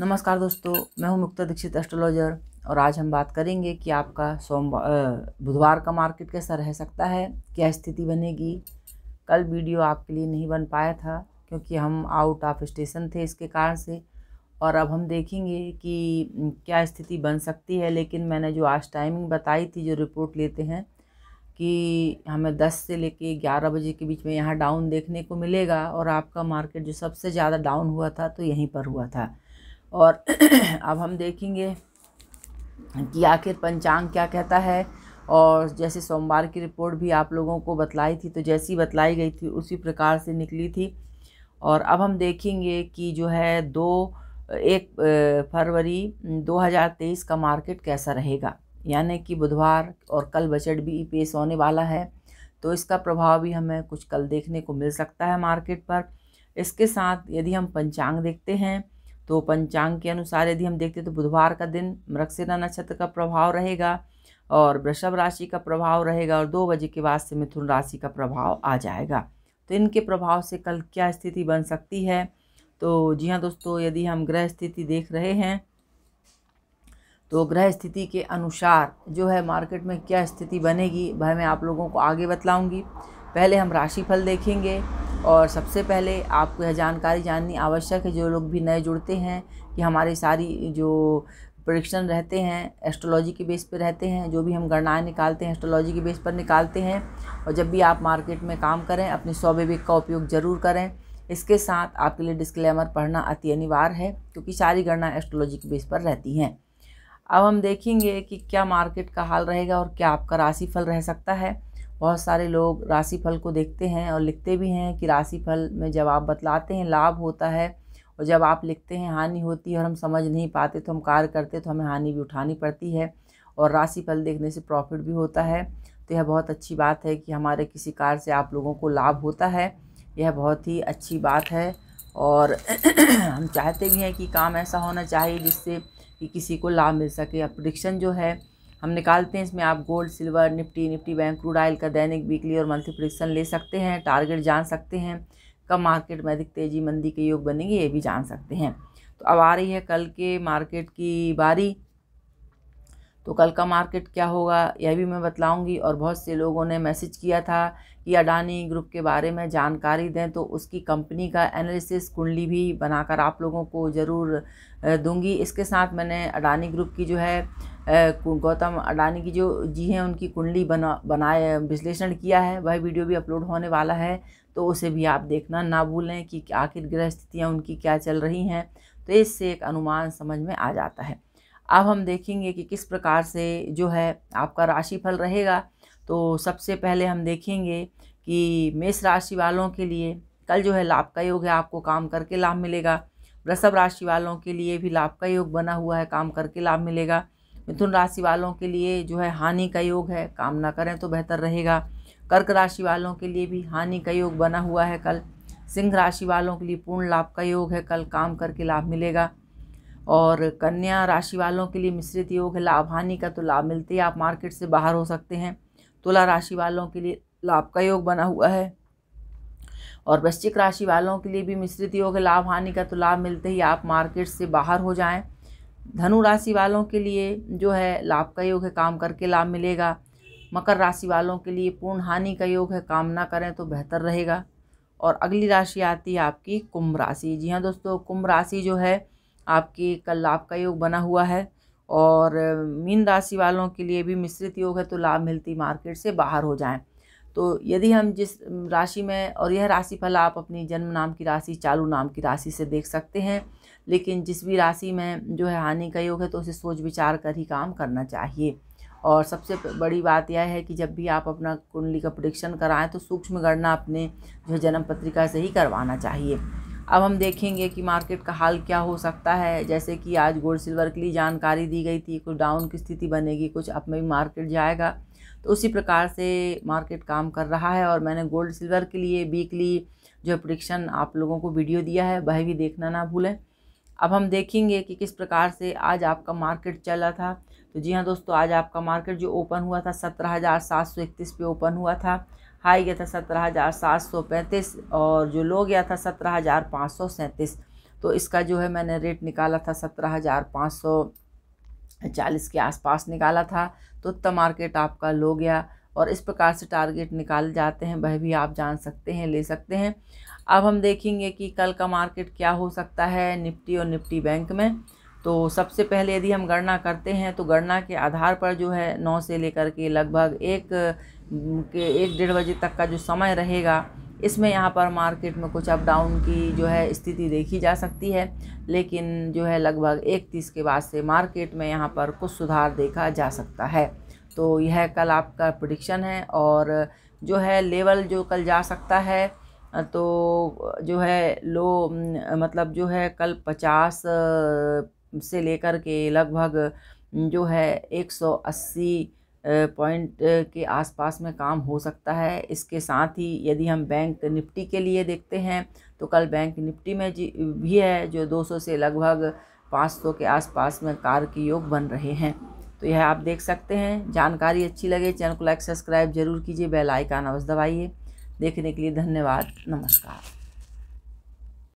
नमस्कार दोस्तों मैं हूं मुक्ता दीक्षित एस्ट्रोलॉजर और आज हम बात करेंगे कि आपका सोमवार बुधवार का मार्केट कैसा रह सकता है क्या स्थिति बनेगी कल वीडियो आपके लिए नहीं बन पाया था क्योंकि हम आउट ऑफ स्टेशन थे इसके कारण से और अब हम देखेंगे कि क्या स्थिति बन सकती है लेकिन मैंने जो आज टाइमिंग बताई थी जो रिपोर्ट लेते हैं कि हमें 10 से लेके 11 बजे के बीच में यहाँ डाउन देखने को मिलेगा और आपका मार्केट जो सबसे ज़्यादा डाउन हुआ था तो यहीं पर हुआ था और अब हम देखेंगे कि आखिर पंचांग क्या कहता है और जैसे सोमवार की रिपोर्ट भी आप लोगों को बतलाई थी तो जैसी बतलाई गई थी उसी प्रकार से निकली थी और अब हम देखेंगे कि जो है दो एक फरवरी 2023 का मार्केट कैसा रहेगा यानी कि बुधवार और कल बजट भी पेश होने वाला है तो इसका प्रभाव भी हमें कुछ कल देखने को मिल सकता है मार्केट पर इसके साथ यदि हम पंचांग देखते हैं तो पंचांग के अनुसार यदि हम देखते हैं तो बुधवार का दिन मृगशिरा नक्षत्र का प्रभाव रहेगा और वृषभ राशि का प्रभाव रहेगा और दो बजे के बाद से मिथुन राशि का प्रभाव आ जाएगा तो इनके प्रभाव से कल क्या स्थिति बन सकती है तो जी हाँ दोस्तों यदि हम ग्रह स्थिति देख रहे हैं तो ग्रह स्थिति के अनुसार जो है मार्केट में क्या स्थिति बनेगी वह मैं आप लोगों को आगे बतलाऊँगी पहले हम राशिफल देखेंगे और सबसे पहले आपको यह जानकारी जाननी आवश्यक है जो लोग भी नए जुड़ते हैं कि हमारे सारी जो प्रडिक्शन रहते हैं एस्ट्रोलॉजी के बेस पर रहते हैं जो भी हम गणनाएँ निकालते हैं एस्ट्रोलॉजी के बेस पर निकालते हैं और जब भी आप मार्केट में काम करें अपने सौ विवेक का उपयोग ज़रूर करें इसके साथ आपके लिए डिस्क्लेमर पढ़ना अति अनिवार्य है क्योंकि सारी गणना एस्ट्रोलॉजी के बेस पर रहती हैं अब हम देखेंगे कि क्या मार्केट का हाल रहेगा और क्या आपका राशिफल रह सकता है बहुत सारे लोग राशिफल को देखते हैं और लिखते भी हैं कि राशिफल में जब आप बतलाते हैं लाभ होता है और जब आप लिखते हैं हानि होती है और हम समझ नहीं पाते तो हम कार्य करते तो हमें हानि भी उठानी पड़ती है और राशिफल देखने से प्रॉफिट भी होता है तो यह बहुत अच्छी बात है कि हमारे किसी कार्य से आप लोगों को लाभ होता है यह बहुत ही अच्छी बात है और हम चाहते भी हैं कि काम ऐसा होना चाहिए जिससे कि किसी को लाभ मिल सके अब प्रिडिक्शन जो है हम निकालते हैं इसमें आप gold silver Nifty Nifty bank crude oil का दैनिक वीकली और मंथली प्रोडिक्शन ले सकते हैं टारगेट जान सकते हैं कब मार्केट में अधिक तेजी मंदी के योग बनेंगे ये भी जान सकते हैं तो अब आ रही है कल के मार्केट की बारी तो कल का मार्केट क्या होगा यह भी मैं बतलाऊंगी और बहुत से लोगों ने मैसेज किया था कि अडानी ग्रुप के बारे में जानकारी दें तो उसकी कंपनी का एनालिसिस कुंडली भी बनाकर आप लोगों को ज़रूर दूंगी इसके साथ मैंने अडानी ग्रुप की जो है गौतम अडानी की जो जी हैं उनकी कुंडली बना बनाए विश्लेषण किया है वह वीडियो भी अपलोड होने वाला है तो उसे भी आप देखना ना भूलें कि आखिर ग्रह स्थितियाँ उनकी क्या चल रही हैं तो इससे एक अनुमान समझ में आ जाता है अब हम देखेंगे कि किस प्रकार से जो है आपका राशिफल रहेगा तो सबसे पहले हम देखेंगे कि मेष राशि वालों के लिए कल जो है लाभ का योग है आपको काम करके लाभ मिलेगा वृषभ राशि वालों के लिए भी लाभ का योग बना हुआ है काम करके लाभ मिलेगा मिथुन राशि वालों के लिए जो है हानि का योग है काम ना करें तो बेहतर रहेगा कर्क राशि वालों के लिए भी हानि का योग बना हुआ है कल सिंह राशि वालों के लिए पूर्ण लाभ का योग है कल काम करके लाभ मिलेगा और कन्या राशि वालों के लिए मिश्रित योग है लाभ हानि का तो लाभ मिलते ही आप मार्केट से बाहर हो सकते हैं तुला राशि वालों के लिए लाभ का योग बना हुआ है और वृश्चिक राशि वालों के लिए भी मिश्रित योग है लाभ हानि का तो लाभ मिलते ही आप मार्केट से बाहर हो जाएं धनु राशि वालों के लिए जो है लाभ का योग है काम करके लाभ मिलेगा मकर राशि वालों के लिए पूर्ण हानि का योग है काम ना करें तो बेहतर रहेगा और अगली राशि आती है आपकी कुंभ राशि जी हाँ दोस्तों कुंभ राशि जो है आपकी कल लाभ का योग बना हुआ है और मीन राशि वालों के लिए भी मिश्रित योग है तो लाभ मिलती मार्केट से बाहर हो जाएं तो यदि हम जिस राशि में और यह राशि फल आप अपनी जन्म नाम की राशि चालू नाम की राशि से देख सकते हैं लेकिन जिस भी राशि में जो है हानि का योग है तो उसे सोच विचार कर ही काम करना चाहिए और सबसे बड़ी बात यह है कि जब भी आप अपना कुंडली का प्रोडिक्शन कराएं तो सूक्ष्म गणना अपने जो जन्म पत्रिका से ही करवाना चाहिए अब हम देखेंगे कि मार्केट का हाल क्या हो सकता है जैसे कि आज गोल्ड सिल्वर के लिए जानकारी दी गई थी कुछ डाउन की स्थिति बनेगी कुछ अप में भी मार्केट जाएगा तो उसी प्रकार से मार्केट काम कर रहा है और मैंने गोल्ड सिल्वर के लिए वीकली जो प्रोडिक्शन आप लोगों को वीडियो दिया है वह भी देखना ना भूलें अब हम देखेंगे कि किस प्रकार से आज आपका मार्केट चला था तो जी हाँ दोस्तों आज आपका मार्केट जो ओपन हुआ था सत्रह हज़ार सात सौ इकतीस पे ओपन हुआ था हाई गया था सत्रह हज़ार सात सौ पैंतीस और जो लो गया था सत्रह हज़ार पाँच सौ सैंतीस तो इसका जो है मैंने रेट निकाला था सत्रह हज़ार पाँच सौ चालीस के आसपास निकाला था तो तब मार्केट आपका लो गया और इस प्रकार से टारगेट निकाल जाते हैं वह भी आप जान सकते हैं ले सकते हैं अब हम देखेंगे कि कल का मार्केट क्या हो सकता है निफ्टी और निफ्टी बैंक में तो सबसे पहले यदि हम गणना करते हैं तो गणना के आधार पर जो है नौ से लेकर के लगभग एक के एक डेढ़ बजे तक का जो समय रहेगा इसमें यहाँ पर मार्केट में कुछ अप डाउन की जो है स्थिति देखी जा सकती है लेकिन जो है लगभग एक तीस के बाद से मार्केट में यहाँ पर कुछ सुधार देखा जा सकता है तो यह कल आपका प्रडिक्शन है और जो है लेवल जो कल जा सकता है तो जो है लो मतलब जो है कल पचास से लेकर के लगभग जो है एक सौ अस्सी पॉइंट के आसपास में काम हो सकता है इसके साथ ही यदि हम बैंक निफ्टी के लिए देखते हैं तो कल बैंक निफ्टी में जी भी है जो 200 से लगभग 500 के आसपास में कार के योग बन रहे हैं तो यह आप देख सकते हैं जानकारी अच्छी लगे चैनल को लाइक सब्सक्राइब जरूर कीजिए बेल आइकन अवश्य दबाइए देखने के लिए धन्यवाद नमस्कार